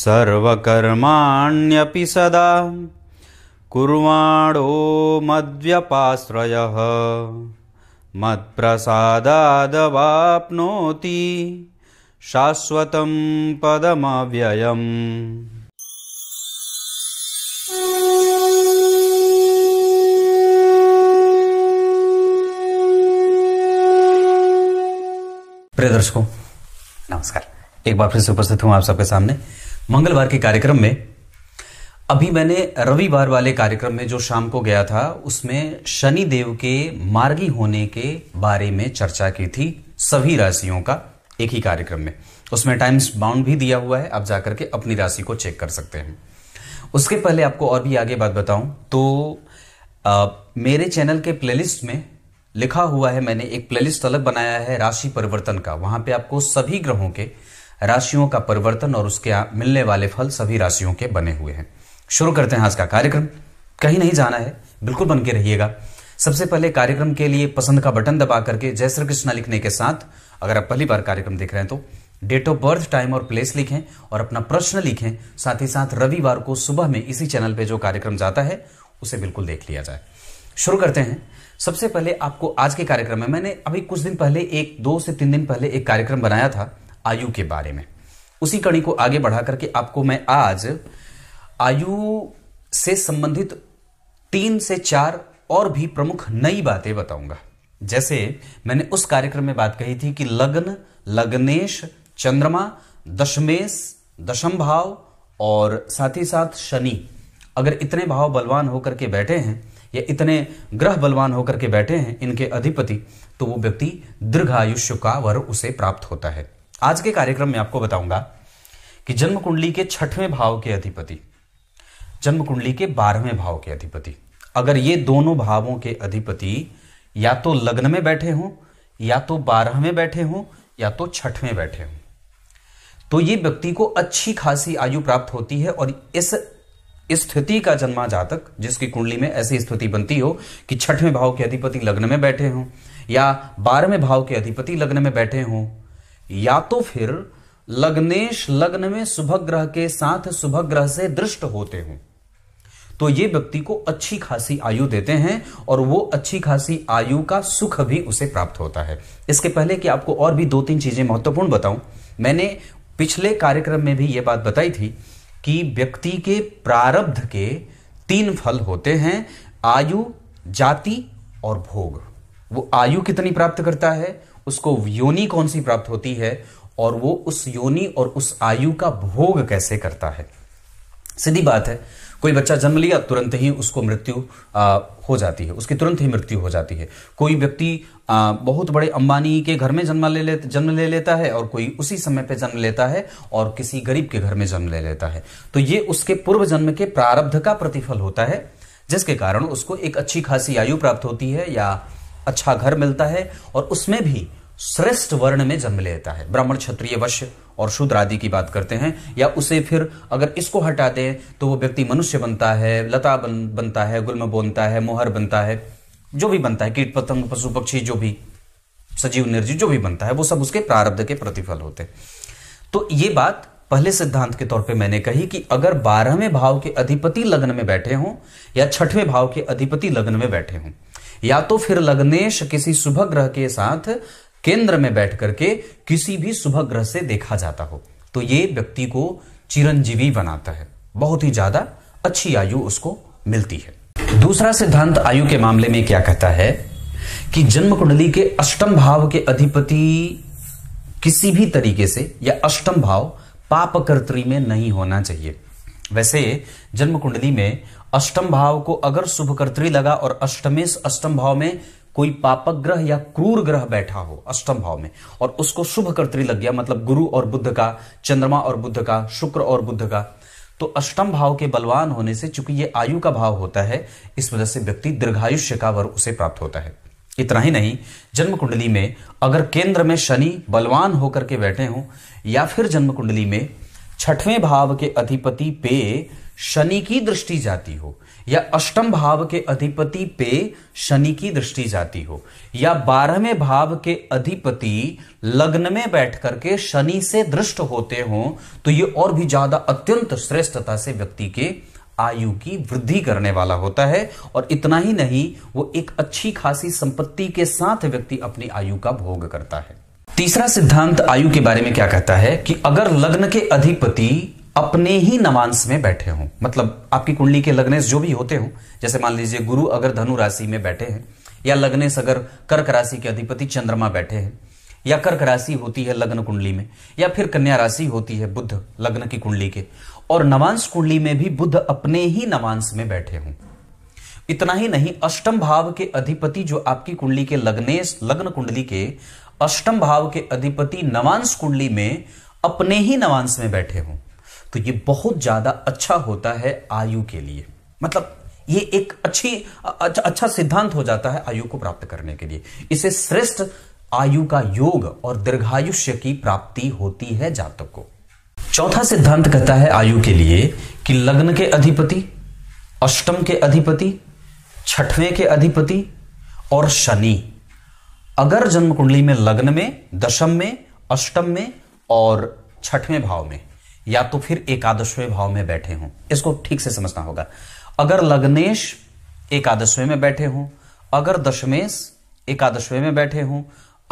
सर्वकर्माण्यपि सदा कुर्वाणो मद्व्यपाश्रयः मत्प्रसादादवाप्नोति शाश्वतं पदमव्ययम् प्रिय दर्शकों नमस्कार एक बार फिर से उपस्थित हूँ आप सबके सामने मंगलवार के कार्यक्रम में अभी मैंने रविवार वाले कार्यक्रम में जो शाम को गया था उसमें शनि देव के मार्गी होने के बारे में चर्चा की थी सभी राशियों का एक ही कार्यक्रम में उसमें टाइम्स बाउंड भी दिया हुआ है आप जाकर के अपनी राशि को चेक कर सकते हैं उसके पहले आपको और भी आगे बात बताऊं तो आ, मेरे चैनल के प्लेलिस्ट में लिखा हुआ है मैंने एक प्लेलिस्ट अलग बनाया है राशि परिवर्तन का वहां पे आपको सभी ग्रहों के राशियों का परिवर्तन और उसके मिलने वाले फल सभी राशियों के बने हुए हैं शुरू करते हैं आज का कार्यक्रम कहीं नहीं जाना है बिल्कुल बन के रहिएगा सबसे पहले कार्यक्रम के लिए पसंद का बटन दबा करके जय श्री कृष्ण लिखने के साथ अगर आप पहली बार कार्यक्रम देख रहे हैं तो डेट ऑफ बर्थ टाइम और प्लेस लिखें और अपना प्रश्न लिखें साथ ही साथ रविवार को सुबह में इसी चैनल पर जो कार्यक्रम जाता है उसे बिल्कुल देख लिया जाए शुरू करते हैं सबसे पहले आपको आज के कार्यक्रम में मैंने अभी कुछ दिन पहले एक दो से तीन दिन पहले एक कार्यक्रम बनाया था आयु के बारे में उसी कड़ी को आगे बढ़ा करके आपको मैं आज आयु से संबंधित तीन से चार और भी प्रमुख नई बातें बताऊंगा जैसे मैंने उस कार्यक्रम में बात कही थी कि लग्न लग्नेश चंद्रमा दशमेश दशम भाव और साथ ही साथ शनि अगर इतने भाव बलवान होकर के बैठे हैं या इतने ग्रह बलवान होकर के बैठे हैं इनके अधिपति तो वो व्यक्ति दीर्घ आयुष्य का वर उसे प्राप्त होता है आज के कार्यक्रम में आपको बताऊंगा कि जन्म कुंडली के छठवें भाव के अधिपति जन्म कुंडली के बारहवें भाव के अधिपति अगर ये दोनों भावों के अधिपति या तो लग्न में बैठे हों या तो बारहवें बैठे हों या तो छठवें बैठे हों तो ये व्यक्ति को अच्छी खासी आयु प्राप्त होती है और इस स्थिति का जन्मा जातक जिसकी कुंडली में ऐसी स्थिति बनती हो कि छठवें भाव के अधिपति लग्न में बैठे हों या बारहवें भाव के अधिपति लग्न में बैठे हों या तो फिर लग्नेश लग्न में शुभ ग्रह के साथ शुभ ग्रह से दृष्ट होते हों तो ये व्यक्ति को अच्छी खासी आयु देते हैं और वो अच्छी खासी आयु का सुख भी उसे प्राप्त होता है इसके पहले कि आपको और भी दो तीन चीजें महत्वपूर्ण बताऊं मैंने पिछले कार्यक्रम में भी ये बात बताई थी कि व्यक्ति के प्रारब्ध के तीन फल होते हैं आयु जाति और भोग वो आयु कितनी प्राप्त करता है उसको योनि कौन सी प्राप्त होती है और वो उस योनि और उस आयु का भोग कैसे करता है सीधी बात है कोई बच्चा जन्म लिया तुरंत ही उसको मृत्यु हो जाती है उसकी तुरंत ही मृत्यु हो जाती है कोई व्यक्ति बहुत बड़े अंबानी के घर में जन्म ले ले जन्म ले लेता है और कोई उसी समय पे जन्म लेता है और किसी गरीब के घर में जन्म ले लेता है तो ये उसके पूर्व जन्म के प्रारब्ध का प्रतिफल होता है जिसके कारण उसको एक अच्छी खासी आयु प्राप्त होती है या अच्छा घर मिलता है और उसमें भी श्रेष्ठ वर्ण में जन्म लेता है ब्राह्मण क्षत्रिय वश और शूद्र आदि की बात करते हैं या उसे फिर अगर इसको हटा दें तो वो व्यक्ति मनुष्य बनता है लता बन, बनता है गुलम बोनता है मोहर बनता है जो भी बनता है कीट पतंग पशु पक्षी जो भी सजीव निर्जीव जो भी बनता है वो सब उसके प्रारब्ध के प्रतिफल होते तो ये बात पहले सिद्धांत के तौर पे मैंने कही कि अगर बारहवें भाव के अधिपति लग्न में बैठे हों या छठवें भाव के अधिपति लग्न में बैठे हों या तो फिर लग्नेश किसी शुभ ग्रह के साथ केंद्र में बैठ करके किसी भी शुभ ग्रह से देखा जाता हो तो ये व्यक्ति को चिरंजीवी बनाता है बहुत ही ज्यादा अच्छी आयु उसको मिलती है दूसरा सिद्धांत आयु के मामले में क्या कहता है कि जन्म कुंडली के अष्टम भाव के अधिपति किसी भी तरीके से या अष्टम भाव पाप में नहीं होना चाहिए वैसे जन्म कुंडली में अष्टम भाव को अगर शुभकर्त्री लगा और अष्टमेश अष्टम भाव में कोई पापक ग्रह या क्रूर ग्रह बैठा हो अष्टम भाव में और उसको शुभ कर्तरी लग गया मतलब गुरु और बुद्ध का चंद्रमा और बुद्ध का शुक्र और बुद्ध का तो अष्टम भाव के बलवान होने से चूंकि ये आयु का भाव होता है इस वजह से व्यक्ति दीर्घायुष्य का वर उसे प्राप्त होता है इतना ही नहीं जन्म कुंडली में अगर केंद्र में शनि बलवान होकर के बैठे हों या फिर जन्म कुंडली में छठवें भाव के अधिपति पे शनि की दृष्टि जाती हो या अष्टम भाव के अधिपति पे शनि की दृष्टि जाती हो या बारहवें भाव के अधिपति लग्न में बैठ करके शनि से दृष्ट होते हो तो ये और भी ज्यादा अत्यंत श्रेष्ठता से व्यक्ति के आयु की वृद्धि करने वाला होता है और इतना ही नहीं वो एक अच्छी खासी संपत्ति के साथ व्यक्ति अपनी आयु का भोग करता है तीसरा सिद्धांत आयु के बारे में क्या कहता है कि अगर लग्न के अधिपति अपने ही नवांश में बैठे हों मतलब आपकी कुंडली के लग्नेश जो भी होते हों जैसे मान लीजिए गुरु अगर धनु राशि में बैठे हैं या लग्नेश अगर कर्क राशि के अधिपति चंद्रमा बैठे हैं या कर्क राशि होती है लग्न कुंडली में या फिर कन्या राशि होती है बुद्ध लग्न की कुंडली के और नवांश कुंडली में भी बुद्ध अपने ही नवांश में बैठे हों इतना ही नहीं अष्टम भाव के अधिपति जो आपकी कुंडली के लग्नेश लग्न कुंडली के अष्टम भाव के अधिपति नवांश कुंडली में अपने ही नवांश में बैठे हों तो ये बहुत ज़्यादा अच्छा होता है आयु के लिए मतलब ये एक अच्छी अच्छा, अच्छा सिद्धांत हो जाता है आयु को प्राप्त करने के लिए इसे श्रेष्ठ आयु का योग और दीर्घायुष्य की प्राप्ति होती है जातक को चौथा सिद्धांत कहता है आयु के लिए कि लग्न के अधिपति अष्टम के अधिपति छठवें के अधिपति और शनि अगर जन्म कुंडली में लग्न में दशम में अष्टम में और छठवें भाव में या तो फिर एकादशवें भाव में बैठे हों इसको ठीक से समझना होगा अगर लग्नेश एकादशवें में बैठे हों अगर दशमेश एकादशवें में बैठे हों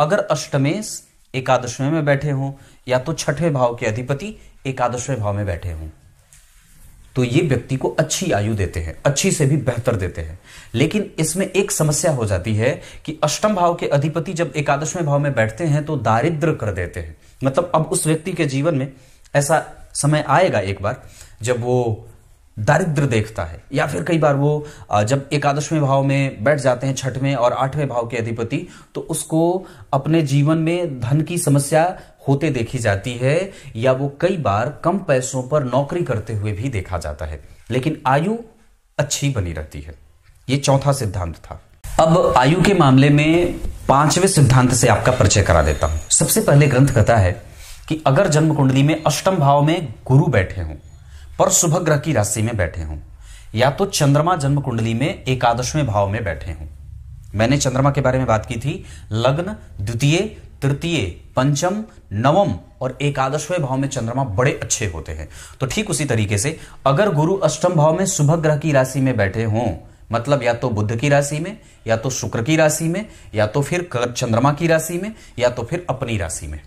अगर अष्टमेश एकादशवें में बैठे हों या तो छठे भाव के अधिपति एकादशवें भाव में बैठे हों तो ये व्यक्ति को अच्छी आयु देते हैं अच्छी से भी बेहतर देते हैं लेकिन इसमें एक समस्या हो जाती है कि अष्टम भाव के अधिपति जब एकादशवें भाव में बैठते हैं तो दारिद्र कर देते हैं मतलब अब उस व्यक्ति के जीवन में ऐसा समय आएगा एक बार जब वो दारिद्र देखता है या फिर कई बार वो जब एकादशवें भाव में बैठ जाते हैं छठवें और आठवें भाव के अधिपति तो उसको अपने जीवन में धन की समस्या होते देखी जाती है या वो कई बार कम पैसों पर नौकरी करते हुए भी देखा जाता है लेकिन आयु अच्छी बनी रहती है ये चौथा सिद्धांत था अब आयु के मामले में पांचवें सिद्धांत से आपका परिचय करा देता हूं सबसे पहले ग्रंथ कहता है कि अगर जन्म कुंडली में अष्टम भाव में गुरु बैठे हों पर शुभ ग्रह की राशि में बैठे हों या तो चंद्रमा जन्म कुंडली में एकादशवें भाव में बैठे हों मैंने चंद्रमा के बारे में बात की थी लग्न द्वितीय तृतीय पंचम नवम और एकादशवें भाव में चंद्रमा बड़े अच्छे होते हैं तो ठीक उसी तरीके से अगर गुरु अष्टम भाव में शुभ ग्रह की राशि में बैठे हों मतलब या तो बुद्ध की राशि में या तो शुक्र की राशि में या तो फिर चंद्रमा की राशि में या तो फिर अपनी राशि में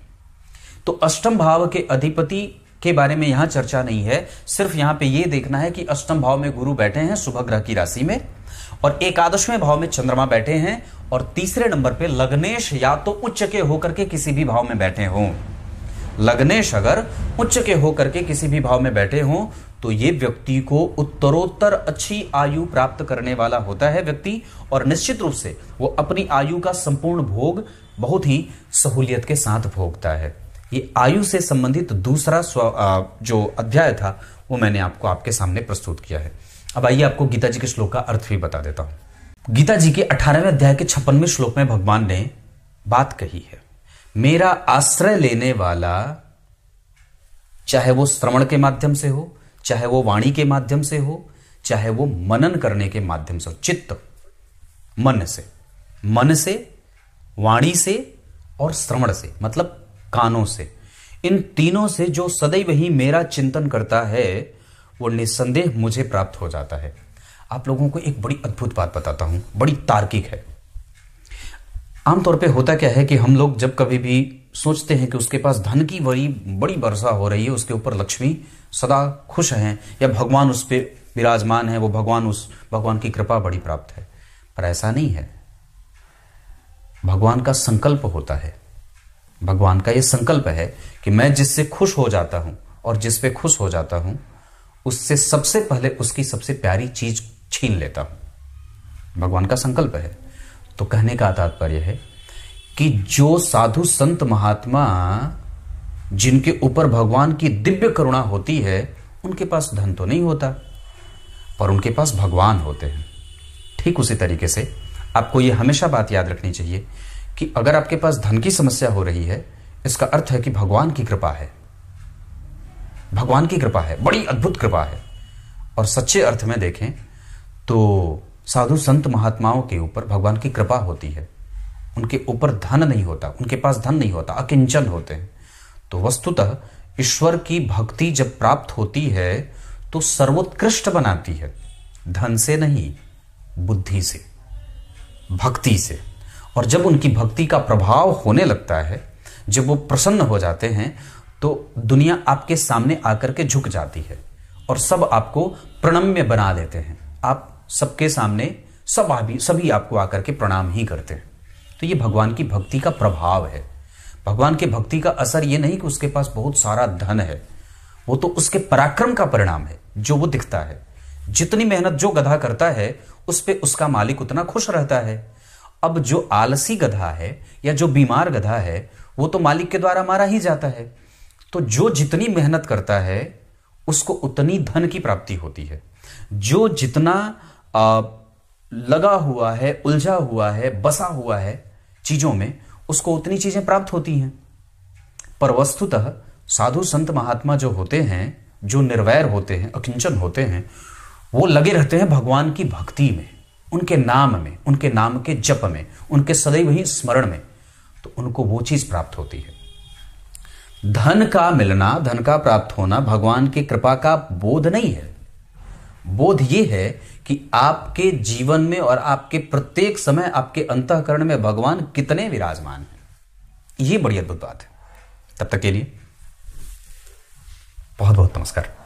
तो अष्टम भाव के अधिपति के बारे में यहां चर्चा नहीं है सिर्फ यहां पे ये देखना है कि अष्टम भाव में गुरु बैठे हैं शुभ ग्रह की राशि में और एकादशवें भाव में चंद्रमा बैठे हैं और तीसरे नंबर पे लग्नेश या तो उच्च के होकर के किसी भी भाव में बैठे हों लग्नेश अगर उच्च के होकर के किसी भी भाव में बैठे हों तो ये व्यक्ति को उत्तरोत्तर अच्छी आयु प्राप्त करने वाला होता है व्यक्ति और निश्चित रूप से वो अपनी आयु का संपूर्ण भोग बहुत ही सहूलियत के साथ भोगता है ये आयु से संबंधित दूसरा जो अध्याय था वो मैंने आपको आपके सामने प्रस्तुत किया है अब आइए आपको गीता जी के श्लोक का अर्थ भी बता देता हूं गीता जी के अठारहवें अध्याय के छप्पनवें श्लोक में भगवान ने बात कही है मेरा आश्रय लेने वाला चाहे वो श्रवण के माध्यम से हो चाहे वो वाणी के माध्यम से हो चाहे वो मनन करने के माध्यम से हो चित्त मन से मन से वाणी से और श्रवण से मतलब कानों से इन तीनों से जो सदैव ही मेरा चिंतन करता है वो निस्संदेह मुझे प्राप्त हो जाता है आप लोगों को एक बड़ी अद्भुत बात बताता हूं बड़ी तार्किक है आमतौर पे होता क्या है कि हम लोग जब कभी भी सोचते हैं कि उसके पास धन की बड़ी बड़ी वर्षा हो रही है उसके ऊपर लक्ष्मी सदा खुश है या भगवान उस पर विराजमान है वो भगवान उस भगवान की कृपा बड़ी प्राप्त है पर ऐसा नहीं है भगवान का संकल्प होता है भगवान का ये संकल्प है कि मैं जिससे खुश हो जाता हूं और जिस पे खुश हो जाता हूं उससे सबसे पहले उसकी सबसे प्यारी चीज छीन लेता हूं भगवान का संकल्प है तो कहने का तात्पर्य है कि जो साधु संत महात्मा जिनके ऊपर भगवान की दिव्य करुणा होती है उनके पास धन तो नहीं होता पर उनके पास भगवान होते हैं ठीक उसी तरीके से आपको यह हमेशा बात याद रखनी चाहिए कि अगर आपके पास धन की समस्या हो रही है इसका अर्थ है कि भगवान की कृपा है भगवान की कृपा है बड़ी अद्भुत कृपा है और सच्चे अर्थ में देखें तो साधु संत महात्माओं के ऊपर भगवान की कृपा होती है उनके ऊपर धन नहीं होता उनके पास धन नहीं होता अकिंचन होते हैं तो वस्तुतः ईश्वर की भक्ति जब प्राप्त होती है तो सर्वोत्कृष्ट बनाती है धन से नहीं बुद्धि से भक्ति से और जब उनकी भक्ति का प्रभाव होने लगता है जब वो प्रसन्न हो जाते हैं तो दुनिया आपके सामने आकर के झुक जाती है और सब आपको प्रणम्य बना देते हैं आप सबके सामने सब आदमी सभी आपको आकर के प्रणाम ही करते हैं तो ये भगवान की भक्ति का प्रभाव है भगवान के भक्ति का असर ये नहीं कि उसके पास बहुत सारा धन है वो तो उसके पराक्रम का परिणाम है जो वो दिखता है जितनी मेहनत जो गधा करता है उस पर उसका मालिक उतना खुश रहता है अब जो आलसी गधा है या जो बीमार गधा है वो तो मालिक के द्वारा मारा ही जाता है तो जो जितनी मेहनत करता है उसको उतनी धन की प्राप्ति होती है जो जितना आ, लगा हुआ है उलझा हुआ है बसा हुआ है चीजों में उसको उतनी चीजें प्राप्त होती हैं पर वस्तुतः साधु संत महात्मा जो होते हैं जो निर्वैर होते हैं अकिंचन होते हैं वो लगे रहते हैं भगवान की भक्ति में उनके नाम में उनके नाम के जप में उनके सदैव ही स्मरण में तो उनको वो चीज प्राप्त होती है धन का मिलना धन का प्राप्त होना भगवान की कृपा का बोध नहीं है बोध ये है कि आपके जीवन में और आपके प्रत्येक समय आपके अंतकरण में भगवान कितने विराजमान हैं ये बड़ी अद्भुत बात है तब तक के लिए बहुत बहुत नमस्कार